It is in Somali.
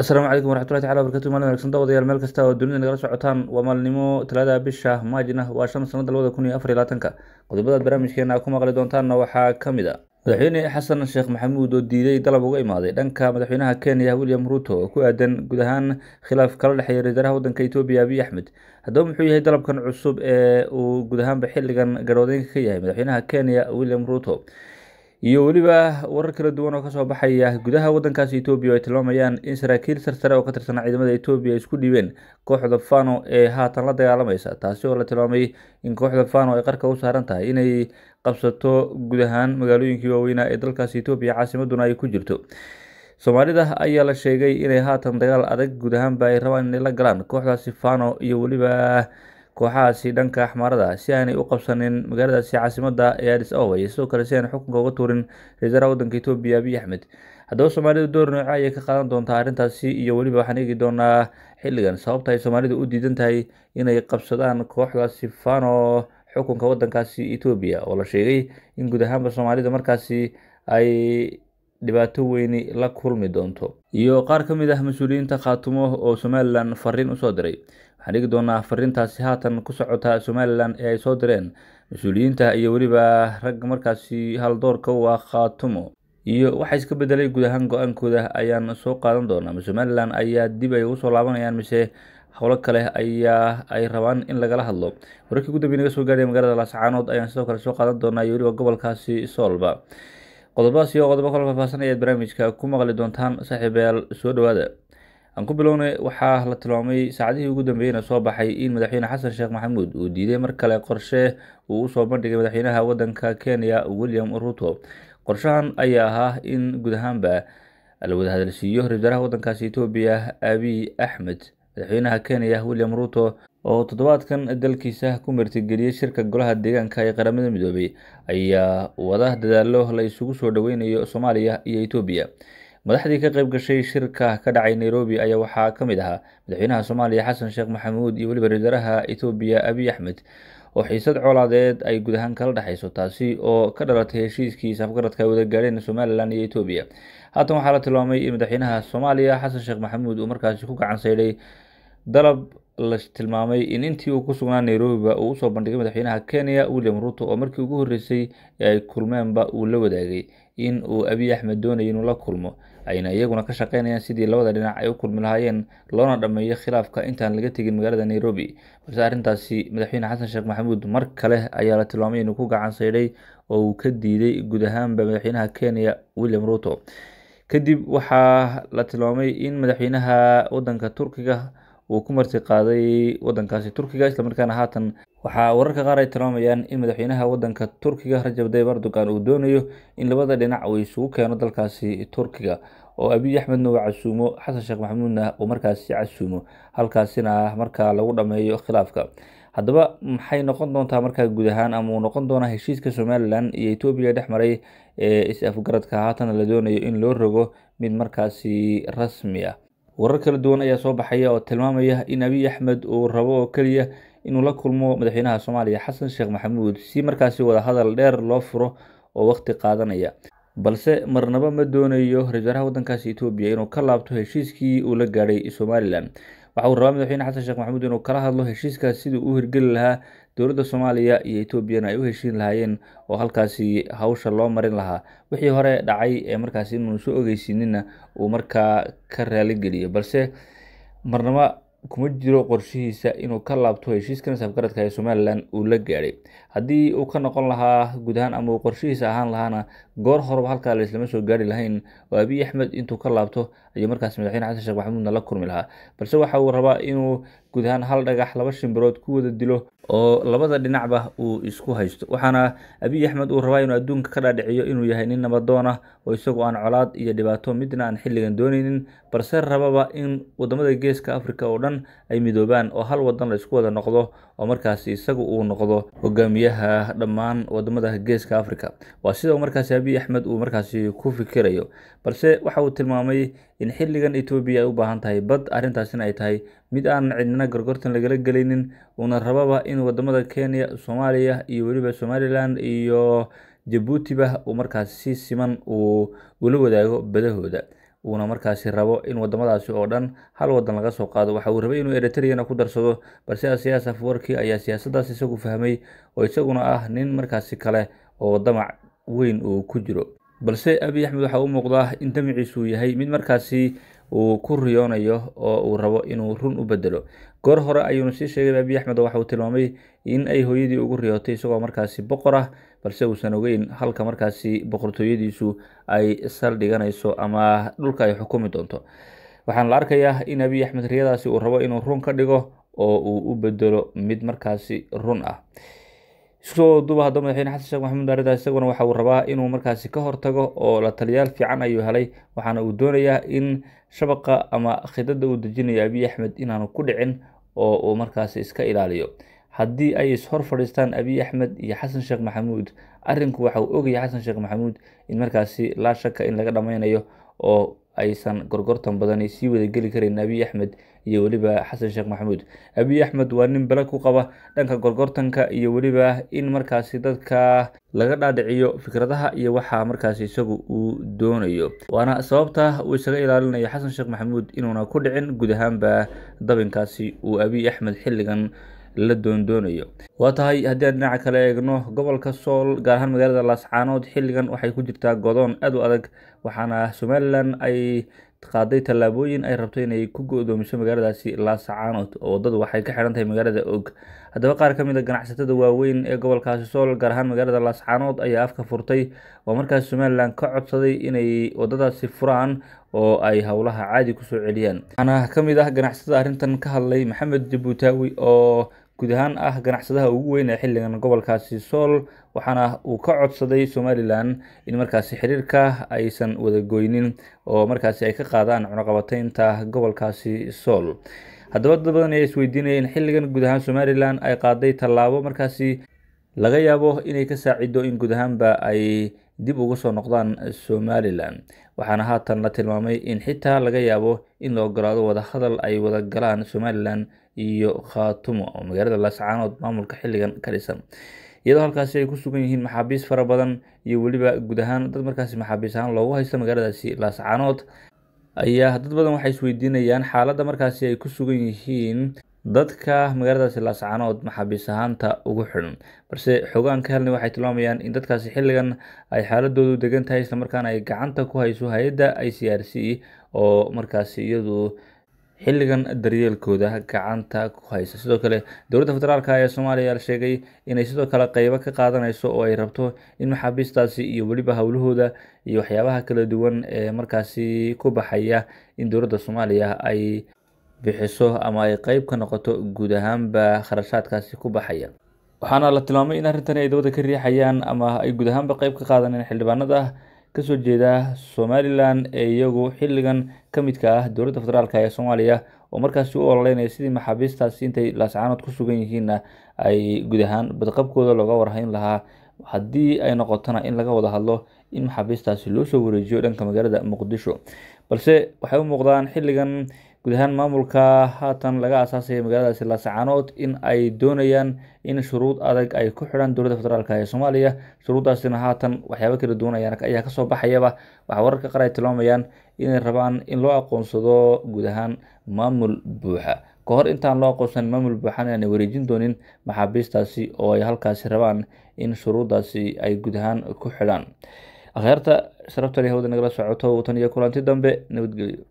asalaamu calaykum waraxmatullahi tacala barkatu malin wanaagsan dawadayaal meel kasta oo dunida nagala socotaan waa maalnimo talada bisha maajina waa shan sanada labada kun iyo afar iyo labaatanka qodobadaad barnaamijkeena ku maqli doontaanna waxaa ka mid a ah. madaxweyne xasan sheekh maxamuud oo diiday dalab uga imaaday dhanka madaxweynaha kenya william ruto oo ku aadan guud ahaan khilaaf kala dhexeeya raiisaaraha waddanka etoobiya abiy axmed haddaba muxuu yahay dalabkan cusub ee uu guud ahaanba xilligan garhoodeynka ka yahay madaxweynaha kenya william ruto iyo weliba warar kala duwan oo kasoo baxaya gudaha wadankaasi etoobiya oo ay tilmaamayaan in saraakiil sarsare oo ka tirsanaa ciidamada etoobiya ay isku dhiibeen kooxda fano ee haatan la dagaalamaysa taasi oo la tilmaamay in kooxda fano ay qarka u saaran tahay inay qabsato guud ahaan magaalooyinkii waaweynaa ee dalkaasi etoobiya caasimaduna ay ku jirto soomaalida ayaa la sheegay inay haatan dagaal adag guud ahaanba ay rabaan inay la galaan kooxdaasi fano iyo weliba kooxahaasi dhanka xmaarada si aanay u qabsanin magaaladaasi caasimada ee adis iyo sidoo kale si aanay xukunka uga tuurin ra-isul wasaaraha etoobiya abiy axmed haddaba soomaalidu door nooco ah ayay ka qaadan doontaa arrintaasi iyo weliba waxaan eegi doonaa xilligan sababta ay soomaalidu u diidan tahay inay qabsadaan kooxdaasi fano xukunka wadankaasi etoobiya oo la sheegay in guud ahaanba soomaalida markaasi ay dhibaato weyni la kulmi doonto iyo qaar ka mid ah mas-uuliyiinta khaatumo oo somalilan fariin usoo diray waxaan dhigi doonaa fariintaasi haatan ku socota somalilan ee ay soo direen mas-uuliyiinta iyo weliba rag markaasi haldoorka u ah khaatumo iyo waxa iska bedelay guud ahaan go-aankooda ayaan soo qaadan doonaa somalilan ayaa dib ay ugu soo laabanayaan mise howlo kale ayaa ay rabaan in lagala hadlo wararkii ugu dambeya naga soo gaadhaya magaalada laascaanood ayaan sidoo kale soo qaadan doonaa iyo weliba gobolkaasi soolba qodobadaas iyo qodobo kala faahfaasan ayaad barnaamijka ku maqli doontaan saaxiibeel soo dhowaada aan ku bilownay waxaa la tilmaamay saacadihii ugu dambeeyey soo baxay in madaxweyne xasan sheekh maxamuud uu diiday mar kale qorshe uu usoo bandhigay madaxweynaha waddanka kenya william ruto qorshahan ayaa ahaa in guud ahaanba la wada hadalsiiyo ra-iisaraha wadankaasi etoobiya abiy axmed madaxweynaha kenya william ruto oo toddobaadkan dalkiisa ku martigeliyey shirka golaha deegaanka ee qaramada midoobay ayaa wada dadaalo la isugu soo dhoweynayo soomaaliya iyo etoobiya madaxdii ka qayb gashay shirka ka dhacay nairobi ayaa waxaa ka mid ahaa madaxweynaha soomaaliya xasan sheekh maxamuud iyo weliba reesaraha etoobiya abiy axmed oo xiisad colaadeed ay guud ahaan kala dhexayso taasi oo ka dhalatay heshiiskii safgaradka ay wada gaadheen somalilan iyo etoobiya haatan waxaa la tilmaamay in madaxweynaha soomaaliya xasan sheekh maxamuud uu markaasi ku gacan dalab la tilmaamay in intii uu ku sugnaa nairobiba uu usoo bandhigay madaxweynaha kenya william ruto oo markii ugu horreysay ee ay kulmeenba uu la wadaagay in uu abiy axmed doonaya inuu la kulmo ayna iyaguna ka shaqeynayaan sidii labada dhinac ay u kulmi lahaayeen loona dhammeeyo khilaafka intaan laga tegin magaalada nairobi balse arrintaasi madaxweyne xasan sheekh maxamuud mar kale ayaa la tilmaamay inuu ku gacansaydhay oo uu ka diiday guud ahaanba madaxweynaha kenya william ruto kadib waxaa la tilmaamay in madaxweynaha wadanka turkiga uu ku marti qaaday wadankaasi turkiga islamarkaana haatan waxaa wararka qaar ay tilmaamayaan in madaxweynaha wadanka turkiga rajab tayyib erdogan uu doonayo in labada dhinac uu isugu keeno dalkaasi turkiga oo abiy axmedna uu casuumo xasan sheekh maxamuudna uu markaasi casuumo halkaasina ah markaa lagu dhameeyo khilaafka haddaba maxay noqon doontaa markaa guud ahaan ama uu noqon doonaa heshiiska somalilan iyo etoobiya dhex maray ee is-afgaradka haatana la doonayo in loo rogo mid markaasi rasmi ah warar kala duwan ayaa soo baxaya oo tilmaamaya in abiy axmed uu rabo oo keliya inuu la kulmo madaxweynaha soomaaliya xasan sheekh maxamuud si markaasi wadahadal dheer loo furo oo waqti qaadanaya balse marnaba ma doonayo ra-isul waddankaasi etoobiya inuu ka laabto heshiiskii uu la gaadhay somalilan waxauu rabaa madaxweyne xasan sheekh maxamuud inuu kala hadlo heshiiskaas sidii u hirgeli lahaa dowladda soomaaliya iyo etoobiyana ay u heshiin lahaayeen oo halkaasi hawsha loo marin lahaa wixii hore dhacay ee markaasi inuun soo ogeysininna uu markaa ka raaligeliyo balse marnaba kuma jiro qorshihiisa inuu ka laabto heshiiskan safgaradka ee somalilan uu la gaaday haddii uu ka noqon lahaa guud ahaan ama uu qorshihiisa ahaan lahaana goor horeba halkaa la islama soo gaari lahayn oo abiy axmed intuu ka laabto ayuu markaas madaxweyne xasan sheekh maxamuudna la kulmi lahaa balse waxa uu rabaa inuu guud ahaan hal dhagax laba shimbirood ku wada dilo oo labada dhinacba uu isku haysto waxaana abiy axmed uu rabaa inuu adduunka ka dhaadhiciyo inuu yahay nin nabadoon ah oo isagu aan colaad iyo dhibaato midna aan xilligan dooneynin balse rababa in wadamada geeska africa oo dhan ay midoobaan oo hal wadan la isku wada noqdo oo markaasi isagu uu noqdo hogaamiyaha dhammaan wadamada geeska africa waa sida markaasi abiy axmed uu markaasi ku fikirayo balse waxa uu tilmaamay in xilligan etoobiya ay u baahan tahay bad arrintaasina ay tahay mid aanan cidnina gorgortan lagala geleynin uuna rababa in wadamada kenya soomaaliya iyo weliba somalilan iyo jabuutiba uu markaasi si siman uu ula wadaago badahooda uuna markaasi rabo in wadamadaasi oo dhan hal wadan laga soo qaado waxa uu rabay inuu eritreyana ku darsado balse asiyaas afwarki ayaa siyaasadaas isagu fahmay oo isaguna ah nin markaasi kale oo damac weyn uu ku jiro balse abiy axmed waxaa u muuqdaa in damaciisu uu yahay mid markaasi uu ku riyoonayo oo uu rabo inuu run u bedelo goor hore ayuuna sii sheegay abiy axmed oo waxauu tilmaamay in ay hooyadii ugu riyootay isagoo markaasi boqor ah balse uusan ogeyn halka markaasi boqortooyadiisu ay saldhiganayso ama dhulka ay xukumi doonto waxaan la arkayaa in abiy axmed riyadaasi uu rabo inuu run ka dhigo oo uu u bedelo mid markaasi run ah duba dubahaddao madaxweyne xasan sheekh maxamuud daarida isaguna waxa uu rabaa inuu markaasi ka hortago oo la taliyaal fiican ayuu helay waxaana uu doonayaa in shabaqa ama khidada uu dejinayo abiy axmed inaanu ku dhicin oo uu markaasi iska ilaaliyo haddii ay ishor fadhiistaan abiy axmed iyo xasan sheekh maxamuud arrinku waxa uu ogaya xasan sheekh maxamuud in markaasi laa shaka in laga dhammaynayo oo aysan gorgortan badan sii wadageli karin abiy axmed iyo weliba xasan sheekh maxamuud abiy axmed waa nin bele ku qaba dhanka gorgortanka iyo weliba in markaasi dadka laga dhaadhiciyo fikradaha iyo waxaa markaasi isagu uu doonayo waana sababta uu isaga ilaalinayo xasan sheekh maxamuud inuuna ku dhicin guud ahaanba dabinkaasi uu abiy axmed xilligan la doondoonayo waa tahay haddii aan dhinaca kale eegno gobolka sool gaar ahaan magaalada laascaanood xilligan waxay ku jirtaa godoon aad u adag waxaana somalilan ay qaaday tallaabooyin ay rabto inay ku go-doomiso magaaladaasi ilaa sacaanood oo waddadu waxay ka xidhan tahay magaalada og haddaba qaar ka mid a ah ganacsatada waaweyn ee gobolkaasi sool gaar ahaan magaalada laascaanood ayaa afka furtay oo markaas somaliland ka codsaday inay waddadaasi furaan oo ay howlaha caadi kusoo celiyaan waxaana ka mid ah ganacsatada arrintan ka hadlay maxamed jabuutaawi oo guud ahaan ah ganacsadaha ugu weyn ee xilligan gobolkaasi sool waxaana uu ka codsaday somalilan in markaasi xiriirka aysan wada goynin oo markaasi ay ka qaadaan cunaqabateynta gobolkaasi sool haddaba dad badan ayaa isweydiinaya in xilligan guud ahaan somalilan ay qaaday tallaabo markaasi laga yaabo inay ka saacido in guud ahaanba ay dib uga soo noqdaan somalilan waxaana haatan la tilmaamay in xitaa laga yaabo in la ogolaado wadahadal ay wada galaan somalilan iyo khaatumo oo magaalada laascaanood maamulka xilligan ka dhisan iyadoo halkaasi ay ku sugan yihiin maxaabiis fara badan iyo weliba guud ahaan dad markaasi maxaabiis ahaan loogu haysta magaaladaasi laascaanood ayaa dad badan waxay isweydiinayaan xaaladda markaasi ay ku sugan yihiin dadka magaaladaasi laascaanood maxaabiis ahaanta ugu xidhan balse xogaan ka helnay waxay tilmaamayaan in dadkaasi xilligan ay xaaladoodu degan tahay islamarkaana ay gacanta ku hayso hay-adda i c r c oo markaasi iyadu xilligan daryeelkooda gacanta ku haysa sidoo kale dowladda federaalk ee soomaaliya la sheegay inay sidoo kale qeybo ka qaadanayso oo ay rabto in maxaabiistaasi iyo weliba howlahooda iyo waxyaabaha kala duwan ee markaasi ku baxaya in dowladda soomaaliya ay bixiso ama ay qeyb ka noqoto guud ahaanba kharashaadkaasi ku baxaya waxaana la tilmaamay in arrintani ay dowladda ka riixayaan ama ay guud ahaanba qeyb ka qaadanin xildhibaanada kasoo jeeda somalilan ee iyagu xilligan ka midka ah dowladda federaalk ee soomaaliya oo markaasi u ololeynaya sidii maxaabiistaasi intay laascaanood ku sugan yihiinna ay guud ahaan badqabkooda looga warhayn lahaa haddii ay noqotona in laga wada hadlo in maxaabiistaasi loo soo wareejiyo dhanka magaalada muqdisho balse waxay u muuqdaan xilligan guud maamulka haatan laga aasaasaya magaalada silaascaanood in ay doonayaan in shuruud adag ay ku xidhan dowladda federaalk ee soomaaliya shuruuddaasina haatan waxyaaba kala duwan ayaa kasoo baxayaba waxaa wararka qaar ay tilmaamayaan inay rabaan in loo aqoonsado guud ahaan maamul buuxa kahor intaan loo aqoonsan maamul buuxan inaanay wareejin doonin maxaabiistaasi oo ay halkaasi rabaan in shuruuddaasi ay guud ku xidhaan akheerta sharabta nagala socoto watan iyo kulanti dambe nabadgelyo